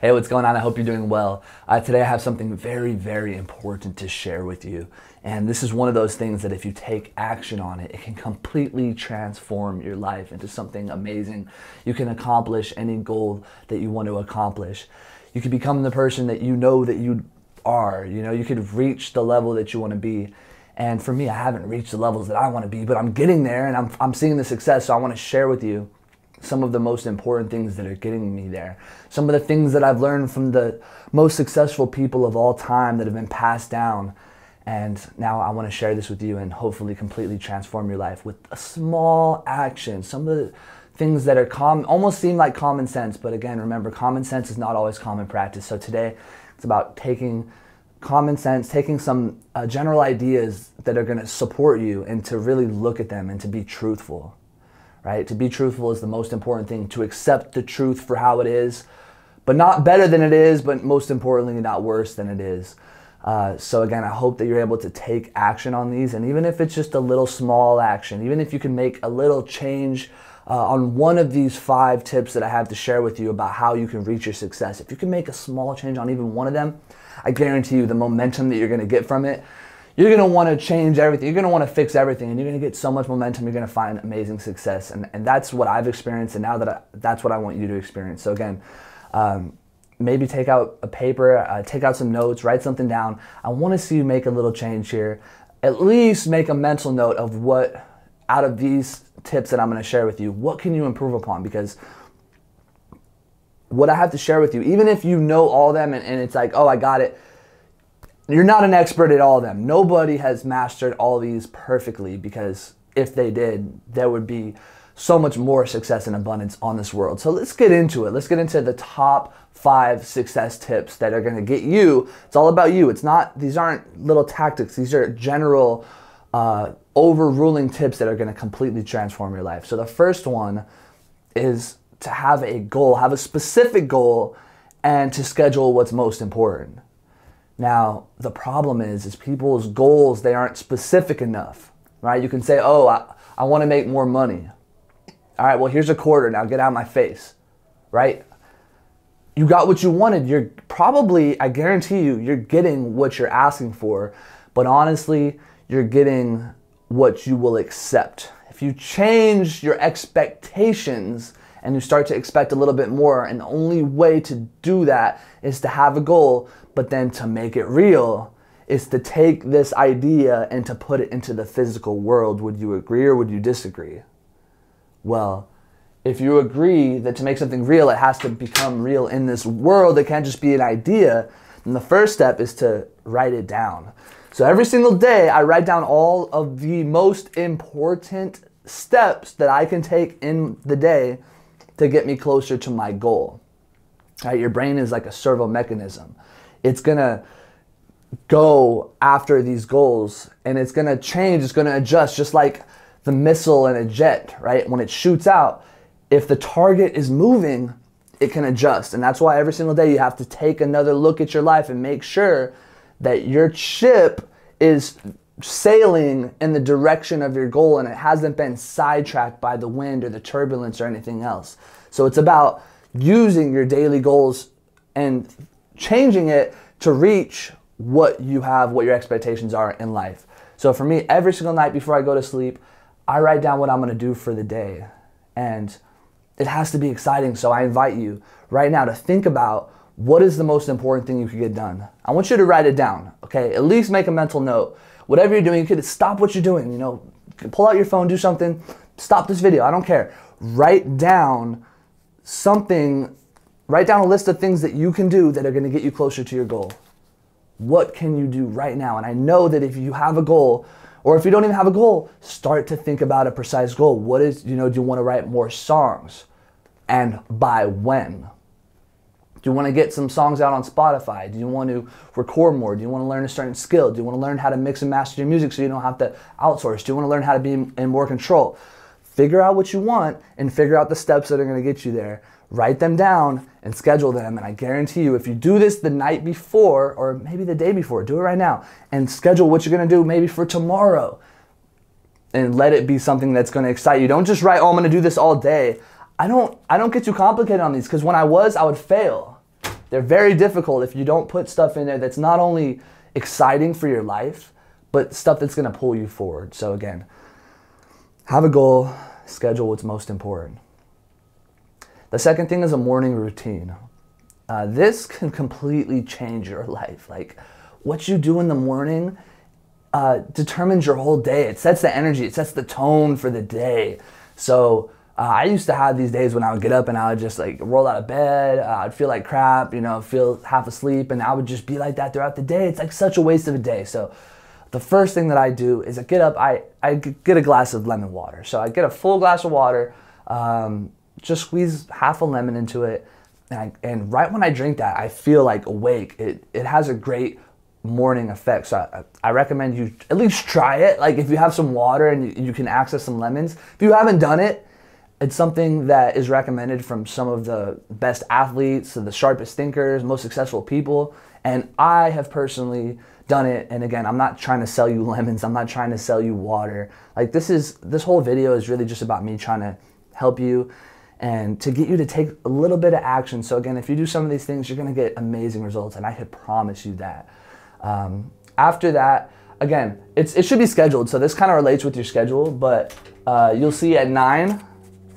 Hey, what's going on? I hope you're doing well. Uh, today I have something very, very important to share with you. And this is one of those things that if you take action on it, it can completely transform your life into something amazing. You can accomplish any goal that you want to accomplish. You can become the person that you know that you are. You know, you could reach the level that you want to be. And for me, I haven't reached the levels that I want to be, but I'm getting there and I'm, I'm seeing the success. So I want to share with you some of the most important things that are getting me there. Some of the things that I've learned from the most successful people of all time that have been passed down. And now I want to share this with you and hopefully completely transform your life with a small action. Some of the things that are common, almost seem like common sense, but again, remember, common sense is not always common practice. So today it's about taking common sense, taking some uh, general ideas that are going to support you and to really look at them and to be truthful right? To be truthful is the most important thing, to accept the truth for how it is, but not better than it is, but most importantly, not worse than it is. Uh, so again, I hope that you're able to take action on these, and even if it's just a little small action, even if you can make a little change uh, on one of these five tips that I have to share with you about how you can reach your success, if you can make a small change on even one of them, I guarantee you the momentum that you're going to get from it you're going to want to change everything. You're going to want to fix everything and you're going to get so much momentum. You're going to find amazing success. And, and that's what I've experienced. And now that I, that's what I want you to experience. So again, um, maybe take out a paper, uh, take out some notes, write something down. I want to see you make a little change here. At least make a mental note of what out of these tips that I'm going to share with you, what can you improve upon? Because what I have to share with you, even if you know all them and, and it's like, oh, I got it, you're not an expert at all of them. Nobody has mastered all these perfectly because if they did, there would be so much more success and abundance on this world. So let's get into it. Let's get into the top five success tips that are going to get you. It's all about you. It's not, these aren't little tactics, these are general, uh, overruling tips that are going to completely transform your life. So the first one is to have a goal, have a specific goal, and to schedule what's most important. Now, the problem is, is people's goals, they aren't specific enough, right? You can say, oh, I, I want to make more money. All right, well, here's a quarter. Now get out of my face, right? You got what you wanted. You're probably, I guarantee you, you're getting what you're asking for. But honestly, you're getting what you will accept. If you change your expectations and you start to expect a little bit more, and the only way to do that is to have a goal but then to make it real is to take this idea and to put it into the physical world. Would you agree or would you disagree? Well, if you agree that to make something real, it has to become real in this world, it can't just be an idea. Then the first step is to write it down. So every single day, I write down all of the most important steps that I can take in the day to get me closer to my goal. Right? Your brain is like a servo mechanism it's going to go after these goals and it's going to change, it's going to adjust just like the missile in a jet, right? When it shoots out, if the target is moving, it can adjust. And that's why every single day you have to take another look at your life and make sure that your ship is sailing in the direction of your goal and it hasn't been sidetracked by the wind or the turbulence or anything else. So it's about using your daily goals and changing it to reach what you have, what your expectations are in life. So for me, every single night before I go to sleep, I write down what I'm gonna do for the day. And it has to be exciting. So I invite you right now to think about what is the most important thing you could get done. I want you to write it down, okay? At least make a mental note. Whatever you're doing, you could stop what you're doing, you know, pull out your phone, do something, stop this video, I don't care. Write down something Write down a list of things that you can do that are going to get you closer to your goal. What can you do right now? And I know that if you have a goal, or if you don't even have a goal, start to think about a precise goal. What is, you know, do you want to write more songs? And by when? Do you want to get some songs out on Spotify? Do you want to record more? Do you want to learn a certain skill? Do you want to learn how to mix and master your music so you don't have to outsource? Do you want to learn how to be in more control? Figure out what you want and figure out the steps that are going to get you there write them down and schedule them. And I guarantee you, if you do this the night before or maybe the day before, do it right now and schedule what you're going to do maybe for tomorrow and let it be something that's going to excite you. Don't just write, "Oh, I'm going to do this all day." I don't I don't get too complicated on these cuz when I was, I would fail. They're very difficult if you don't put stuff in there that's not only exciting for your life, but stuff that's going to pull you forward. So again, have a goal, schedule what's most important. The second thing is a morning routine. Uh, this can completely change your life. Like what you do in the morning uh, determines your whole day. It sets the energy, it sets the tone for the day. So uh, I used to have these days when I would get up and I would just like roll out of bed. Uh, I'd feel like crap, you know, feel half asleep, and I would just be like that throughout the day. It's like such a waste of a day. So the first thing that I do is I get up, I, I get a glass of lemon water. So I get a full glass of water. Um, just squeeze half a lemon into it. And, I, and right when I drink that, I feel like awake. It, it has a great morning effect. So I, I recommend you at least try it. Like if you have some water and you, you can access some lemons, if you haven't done it, it's something that is recommended from some of the best athletes, the sharpest thinkers, most successful people. And I have personally done it. And again, I'm not trying to sell you lemons. I'm not trying to sell you water. Like this is this whole video is really just about me trying to help you and to get you to take a little bit of action. So, again, if you do some of these things, you're going to get amazing results, and I could promise you that. Um, after that, again, it's, it should be scheduled. So, this kind of relates with your schedule, but uh, you'll see at nine,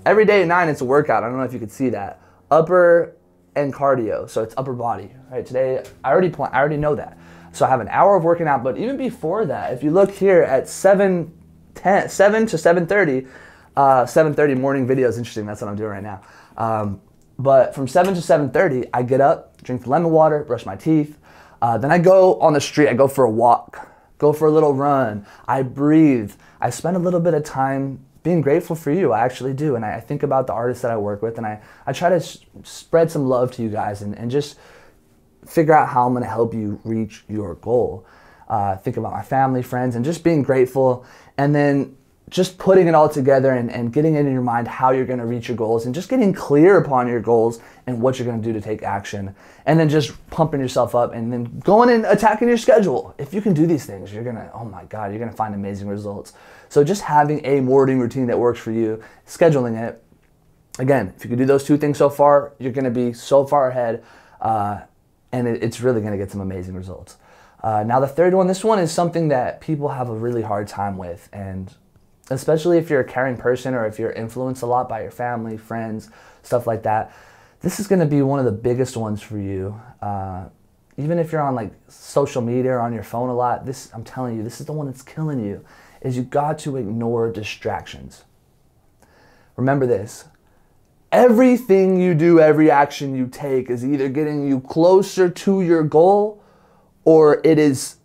every day at nine, it's a workout. I don't know if you could see that. Upper and cardio. So, it's upper body, right? Today, I already, plan, I already know that. So, I have an hour of working out, but even before that, if you look here at 7, 10, 7 to 7.30, uh, 7.30 morning video is interesting. That's what I'm doing right now. Um, but from 7 to 7.30, I get up, drink the lemon water, brush my teeth. Uh, then I go on the street. I go for a walk, go for a little run. I breathe. I spend a little bit of time being grateful for you. I actually do. And I, I think about the artists that I work with and I, I try to sh- spread some love to you guys and, and just figure out how I'm going to help you reach your goal. Uh, think about my family, friends, and just being grateful. And then just putting it all together and, and getting it in your mind how you're going to reach your goals and just getting clear upon your goals and what you're going to do to take action and then just pumping yourself up and then going and attacking your schedule if you can do these things you're going to oh my god you're going to find amazing results so just having a morning routine that works for you scheduling it again if you can do those two things so far you're going to be so far ahead uh, and it, it's really going to get some amazing results uh, now the third one this one is something that people have a really hard time with and especially if you're a caring person or if you're influenced a lot by your family, friends, stuff like that, this is going to be one of the biggest ones for you. Uh, even if you're on like social media or on your phone a lot, this I'm telling you, this is the one that's killing you. Is you got to ignore distractions. Remember this. Everything you do, every action you take is either getting you closer to your goal or it is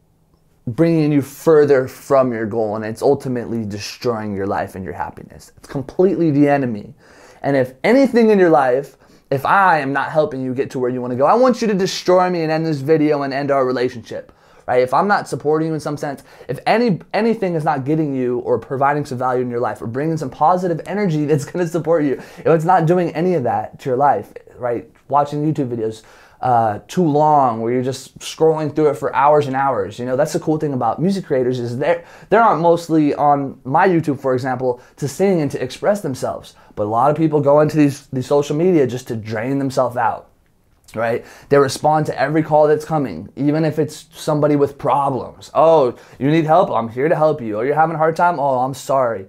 bringing you further from your goal and it's ultimately destroying your life and your happiness. It's completely the enemy. And if anything in your life, if I am not helping you get to where you want to go, I want you to destroy me and end this video and end our relationship. Right? If I'm not supporting you in some sense, if any anything is not getting you or providing some value in your life or bringing some positive energy that's going to support you, if it's not doing any of that to your life, right? Watching YouTube videos, uh, too long where you're just scrolling through it for hours and hours you know that's the cool thing about music creators is they're they're not mostly on my youtube for example to sing and to express themselves but a lot of people go into these, these social media just to drain themselves out right? They respond to every call that's coming, even if it's somebody with problems. Oh, you need help? I'm here to help you. Or oh, you're having a hard time? Oh, I'm sorry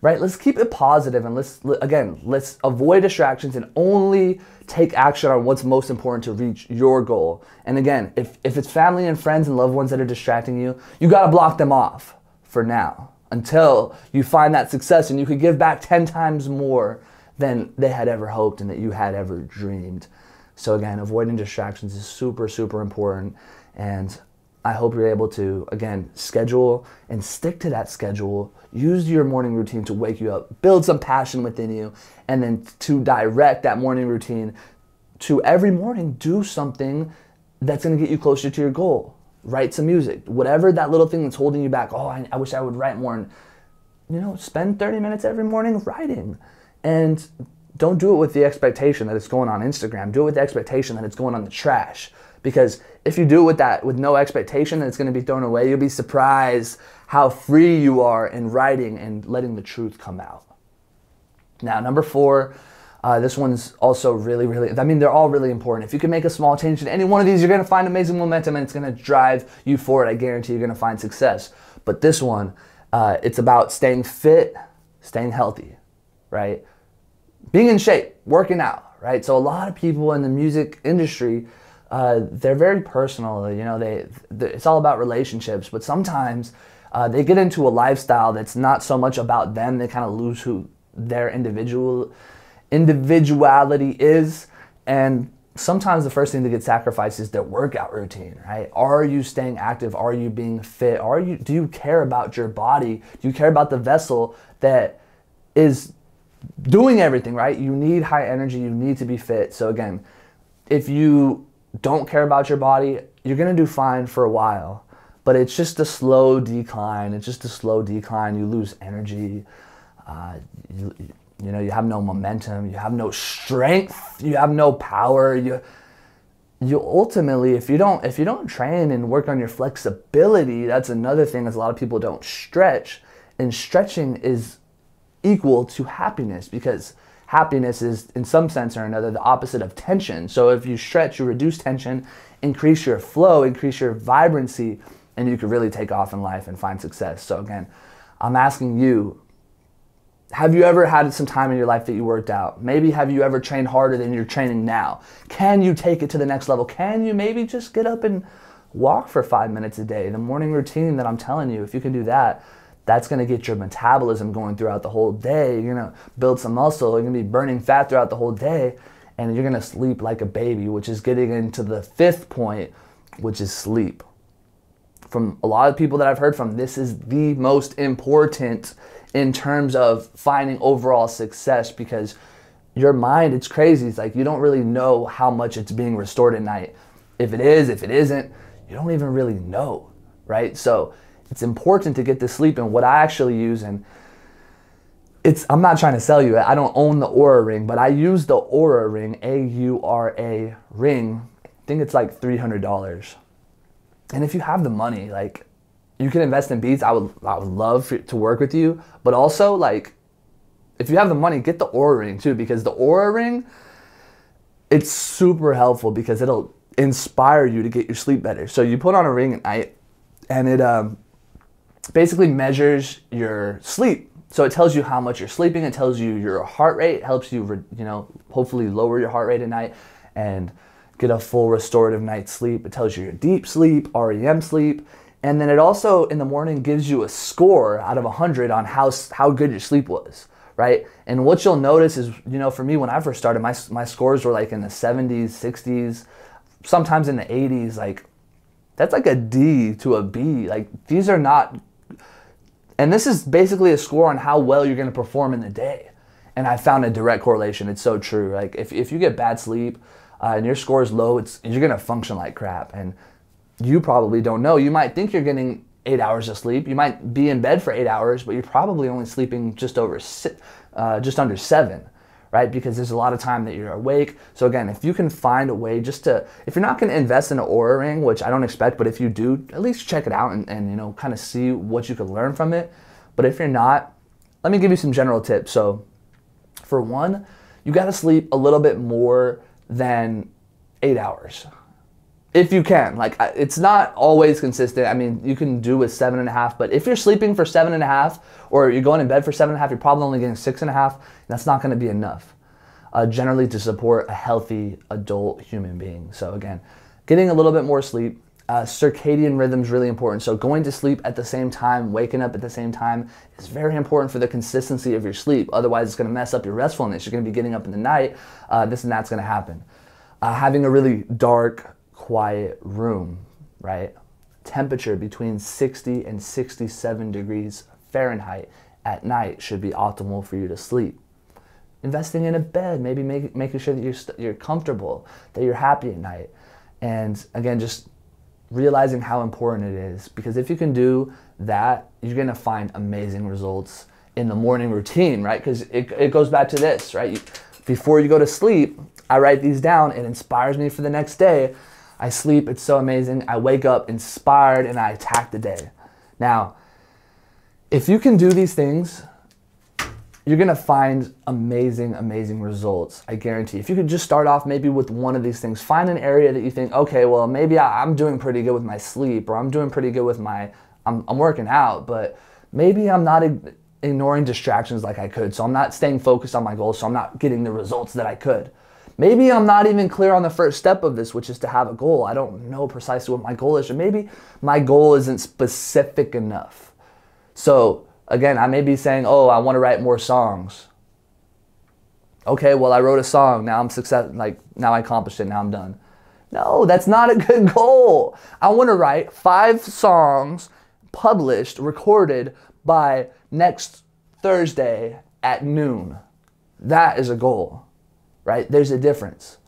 right? Let's keep it positive and let's, again, let's avoid distractions and only take action on what's most important to reach your goal. And again, if, if it's family and friends and loved ones that are distracting you, you gotta block them off for now until you find that success and you could give back 10 times more than they had ever hoped and that you had ever dreamed. So again, avoiding distractions is super, super important. And I hope you're able to, again, schedule and stick to that schedule. Use your morning routine to wake you up, build some passion within you, and then to direct that morning routine to every morning, do something that's gonna get you closer to your goal. Write some music, whatever that little thing that's holding you back. Oh, I, I wish I would write more. And, you know, spend 30 minutes every morning writing. And don't do it with the expectation that it's going on Instagram. Do it with the expectation that it's going on the trash because if you do it with that with no expectation that it's going to be thrown away you'll be surprised how free you are in writing and letting the truth come out now number four uh, this one's also really really i mean they're all really important if you can make a small change in any one of these you're going to find amazing momentum and it's going to drive you forward i guarantee you're going to find success but this one uh, it's about staying fit staying healthy right being in shape working out right so a lot of people in the music industry uh, they're very personal. You know, they, they it's all about relationships, but sometimes uh, they get into a lifestyle that's not so much about them. They kind of lose who their individual individuality is, and sometimes the first thing they get sacrificed is their workout routine, right? Are you staying active? Are you being fit? Are you do you care about your body? Do you care about the vessel that is doing everything, right? You need high energy, you need to be fit. So again, if you don't care about your body, you're going to do fine for a while. But it's just a slow decline. It's just a slow decline. You lose energy. Uh, you, you know, you have no momentum. You have no strength. You have no power. You, you ultimately, if you don't, if you don't train and work on your flexibility, that's another thing. Is a lot of people don't stretch, and stretching is equal to happiness because happiness is, in some sense or another, the opposite of tension. So if you stretch, you reduce tension, increase your flow, increase your vibrancy, and you can really take off in life and find success. So again, I'm asking you, have you ever had some time in your life that you worked out? Maybe have you ever trained harder than you're training now? Can you take it to the next level? Can you maybe just get up and walk for five minutes a day? The morning routine that I'm telling you, if you can do that, that's going to get your metabolism going throughout the whole day. You're going to build some muscle. You're going to be burning fat throughout the whole day. And you're going to sleep like a baby, which is getting into the fifth point, which is sleep. From a lot of people that I've heard from, this is the most important in terms of finding overall success because your mind, it's crazy. It's like you don't really know how much it's being restored at night. If it is, if it isn't, you don't even really know, right? So, it's important to get to sleep and what I actually use and it's I'm not trying to sell you it. I don't own the Aura ring, but I use the Aura ring, A U R A ring. I think it's like $300. And if you have the money, like you can invest in beats. I would I would love for, to work with you, but also like if you have the money, get the Aura ring too because the Aura ring it's super helpful because it'll inspire you to get your sleep better. So you put on a ring at night and it um basically measures your sleep. So it tells you how much you're sleeping. It tells you your heart rate. helps you, you know, hopefully lower your heart rate at night and get a full restorative night's sleep. It tells you your deep sleep, REM sleep, and then it also in the morning gives you a score out of 100 on how how good your sleep was, right? And what you'll notice is, you know, for me when I first started, my my scores were like in the 70s, 60s, sometimes in the 80s, like that's like a D to a B. Like these are not and this is basically a score on how well you're going to perform in the day. And I found a direct correlation. It's so true. Like if, if you get bad sleep uh, and your score is low, it's you're going to function like crap. And you probably don't know. You might think you're getting eight hours of sleep. You might be in bed for eight hours, but you're probably only sleeping just over si- uh, just under seven right? Because there's a lot of time that you're awake. So again, if you can find a way just to, if you're not going to invest in an aura ring, which I don't expect, but if you do, at least check it out and, and you know, kind of see what you can learn from it. But if you're not, let me give you some general tips. So for one, you got to sleep a little bit more than eight hours, if you can. Like it's not always consistent. I mean, you can do with seven and a half, but if you're sleeping for seven and a half, or you're going in bed for seven and a half, you're probably only getting six and a half. that's not going to be enough, uh, generally to support a healthy adult human being. So again, getting a little bit more sleep. Uh, circadian rhythm is really important. So going to sleep at the same time, waking up at the same time is very important for the consistency of your sleep. Otherwise, it's going to mess up your restfulness. You're going to be getting up in the night. Uh, this and that's going to happen. Uh, having a really dark, quiet room, right? Temperature between 60 and 67 degrees Fahrenheit at night should be optimal for you to sleep. Investing in a bed, maybe make, making sure that you're, you're comfortable, that you're happy at night. And again, just realizing how important it is because if you can do that, you're going to find amazing results in the morning routine, right? Because it, it goes back to this, right? You, before you go to sleep, I write these down. It inspires me for the next day. I sleep, it's so amazing. I wake up inspired and I attack the day. Now, if you can do these things, you're gonna find amazing, amazing results. I guarantee. If you could just start off maybe with one of these things, find an area that you think, okay, well, maybe I, am doing pretty good with my sleep, or I'm doing pretty good with my, I'm, I'm working out, but maybe I'm not ignoring distractions like I could. So I'm not staying focused on my goals. So I'm not getting the results that I could. Maybe I'm not even clear on the first step of this, which is to have a goal. I don't know precisely what my goal is, or maybe my goal isn't specific enough. So, again, I may be saying, oh, I want to write more songs. Okay, well, I wrote a song. Now I'm success. Like, now I accomplished it. Now I'm done. No, that's not a good goal. I want to write five songs published, recorded by next Thursday at noon. That is a goal right? There's a difference.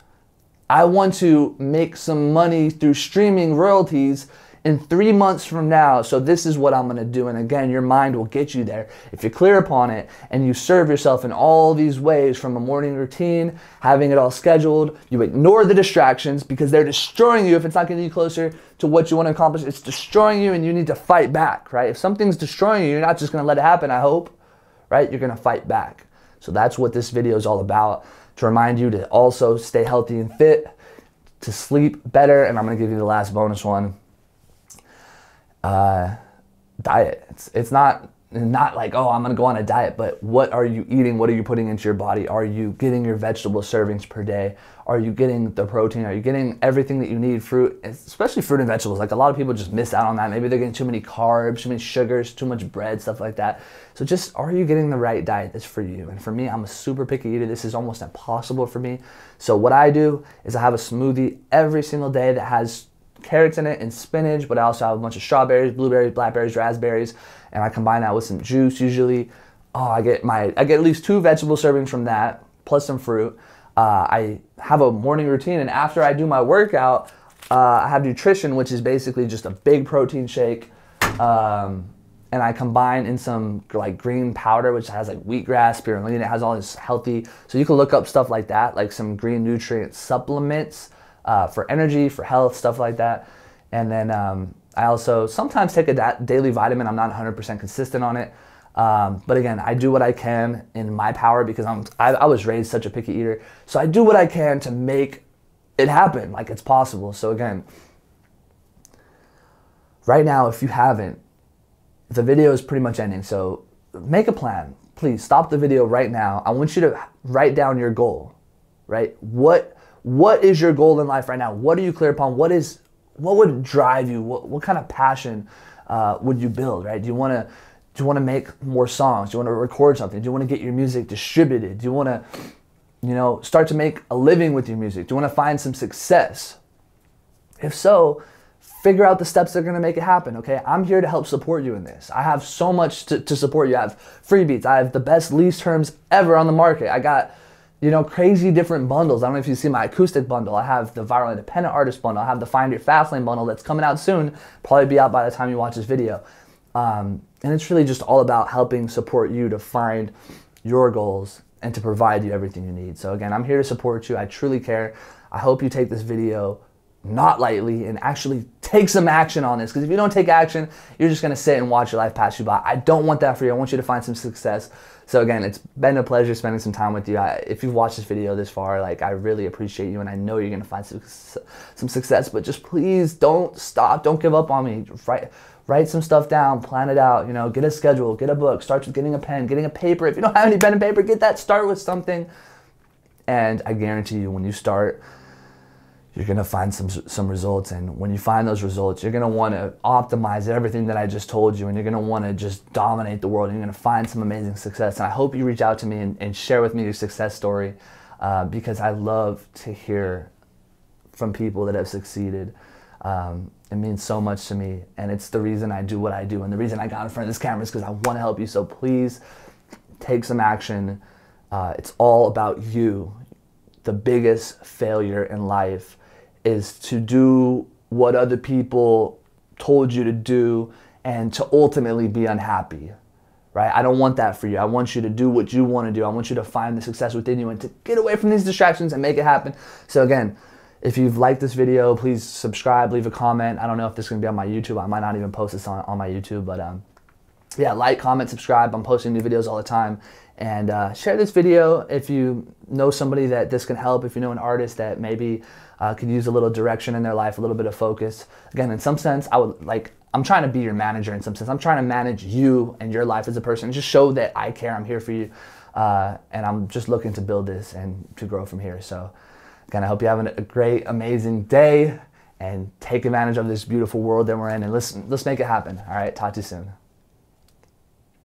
I want to make some money through streaming royalties in three months from now. So this is what I'm going to do. And again, your mind will get you there. If you're clear upon it and you serve yourself in all these ways from a morning routine, having it all scheduled, you ignore the distractions because they're destroying you. If it's not getting you closer to what you want to accomplish, it's destroying you and you need to fight back, right? If something's destroying you, you're not just going to let it happen, I hope, right? You're going to fight back. So that's what this video is all about to remind you to also stay healthy and fit, to sleep better, and I'm gonna give you the last bonus one. Uh, diet. It's it's not not like oh I'm gonna go on a diet, but what are you eating? What are you putting into your body? Are you getting your vegetable servings per day? Are you getting the protein? Are you getting everything that you need? Fruit, especially fruit and vegetables. Like a lot of people just miss out on that. Maybe they're getting too many carbs, too many sugars, too much bread, stuff like that. So just are you getting the right diet that's for you? And for me, I'm a super picky eater. This is almost impossible for me. So what I do is I have a smoothie every single day that has carrots in it and spinach, but I also have a bunch of strawberries, blueberries, blackberries, raspberries, and I combine that with some juice usually. Oh, I get my I get at least two vegetable servings from that, plus some fruit. Uh, I have a morning routine, and after I do my workout, uh, I have nutrition, which is basically just a big protein shake. Um, and I combine in some like green powder, which has like wheatgrass, spirulina, it has all this healthy. So you can look up stuff like that, like some green nutrient supplements uh, for energy, for health, stuff like that. And then um, I also sometimes take a da daily vitamin. I'm not 100% consistent on it. Um, but again, I do what I can in my power because I'm I, I was raised such a picky eater, so I do what I can to make it happen. Like it's possible. So again, right now, if you haven't, the video is pretty much ending. So make a plan. Please stop the video right now. I want you to write down your goal. Right? What what is your goal in life right now? What are you clear upon? What is what would drive you? What, what kind of passion uh, would you build? Right? Do you want to do you want to make more songs? Do you want to record something? Do you want to get your music distributed? Do you want to, you know, start to make a living with your music? Do you want to find some success? If so, figure out the steps that are going to make it happen okay i'm here to help support you in this i have so much to, to support you i have free beats i have the best lease terms ever on the market i got you know crazy different bundles i don't know if you see my acoustic bundle i have the viral independent artist bundle i have the find your fast lane bundle that's coming out soon probably be out by the time you watch this video um, and it's really just all about helping support you to find your goals and to provide you everything you need. So again, I'm here to support you. I truly care. I hope you take this video not lightly and actually take some action on this because if you don't take action, you're just going to sit and watch your life pass you by. I don't want that for you. I want you to find some success. So again, it's been a pleasure spending some time with you. I, if you've watched this video this far, like I really appreciate you and I know you're going to find some some success, but just please don't stop. Don't give up on me. Right write some stuff down, plan it out, you know, get a schedule, get a book, Start with getting a pen, getting a paper. If you don't have any pen and paper, get that, start with something. And I guarantee you when you start, you're gonna find some some results. And when you find those results, you're gonna wanna optimize everything that I just told you and you're gonna wanna just dominate the world. You're gonna find some amazing success. And I hope you reach out to me and, and share with me your success story uh, because I love to hear from people that have succeeded. Um, it means so much to me, and it's the reason I do what I do. And the reason I got in front of this camera is because I want to help you. So please take some action. Uh, it's all about you. The biggest failure in life is to do what other people told you to do and to ultimately be unhappy right? I don't want that for you. I want you to do what you want to do. I want you to find the success within you and to get away from these distractions and make it happen. So, again, if you've liked this video, please subscribe, leave a comment. I don't know if this is going to be on my YouTube. I might not even post this on, on my YouTube, but um, yeah, like, comment, subscribe. I'm posting new videos all the time. And uh, share this video if you know somebody that this can help, if you know an artist that maybe uh, could use a little direction in their life, a little bit of focus. Again, in some sense, I would like, I'm trying to be your manager in some sense. I'm trying to manage you and your life as a person. Just show that I care, I'm here for you. Uh, and I'm just looking to build this and to grow from here. So, Again, I hope you have a great, amazing day and take advantage of this beautiful world that we're in and let's, let's make it happen. All right, talk to you soon.